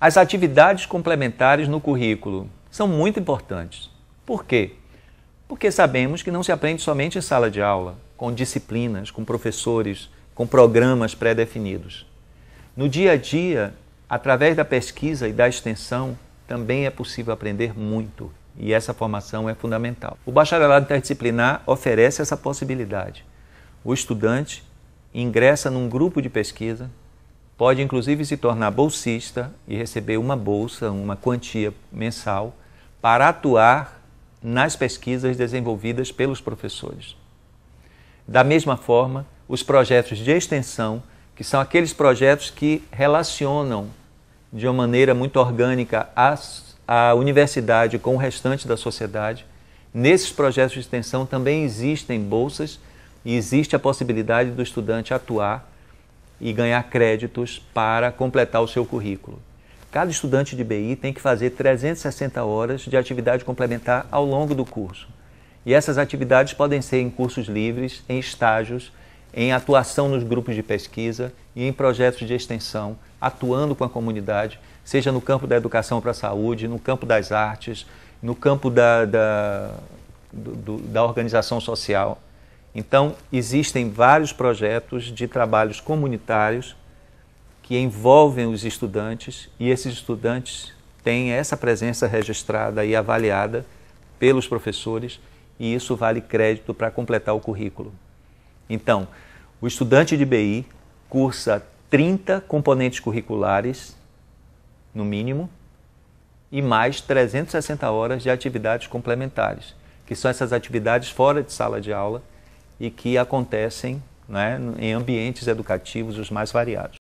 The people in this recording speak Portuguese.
As atividades complementares no currículo são muito importantes. Por quê? Porque sabemos que não se aprende somente em sala de aula, com disciplinas, com professores, com programas pré-definidos. No dia a dia, através da pesquisa e da extensão, também é possível aprender muito e essa formação é fundamental. O bacharelado interdisciplinar oferece essa possibilidade. O estudante ingressa num grupo de pesquisa pode inclusive se tornar bolsista e receber uma bolsa, uma quantia mensal, para atuar nas pesquisas desenvolvidas pelos professores. Da mesma forma, os projetos de extensão, que são aqueles projetos que relacionam de uma maneira muito orgânica as, a universidade com o restante da sociedade, nesses projetos de extensão também existem bolsas e existe a possibilidade do estudante atuar e ganhar créditos para completar o seu currículo. Cada estudante de BI tem que fazer 360 horas de atividade complementar ao longo do curso. E essas atividades podem ser em cursos livres, em estágios, em atuação nos grupos de pesquisa e em projetos de extensão, atuando com a comunidade, seja no campo da educação para a saúde, no campo das artes, no campo da, da, do, da organização social, então, existem vários projetos de trabalhos comunitários que envolvem os estudantes e esses estudantes têm essa presença registrada e avaliada pelos professores e isso vale crédito para completar o currículo. Então, o estudante de BI cursa 30 componentes curriculares, no mínimo, e mais 360 horas de atividades complementares, que são essas atividades fora de sala de aula e que acontecem né, em ambientes educativos os mais variados.